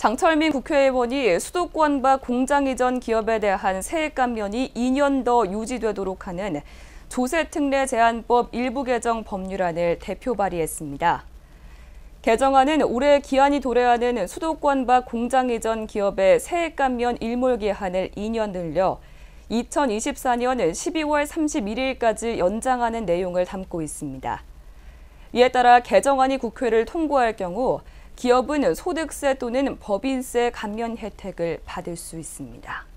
장철민 국회의원이 수도권 과 공장 이전 기업에 대한 세액 감면이 2년 더 유지되도록 하는 조세특례 제한법 일부 개정 법률안을 대표 발의했습니다. 개정안은 올해 기한이 도래하는 수도권 밖 공장 이전 기업의 세액 감면 일몰 기한을 2년 늘려 2024년 12월 31일까지 연장하는 내용을 담고 있습니다. 이에 따라 개정안이 국회를 통과할 경우 기업은 소득세 또는 법인세 감면 혜택을 받을 수 있습니다.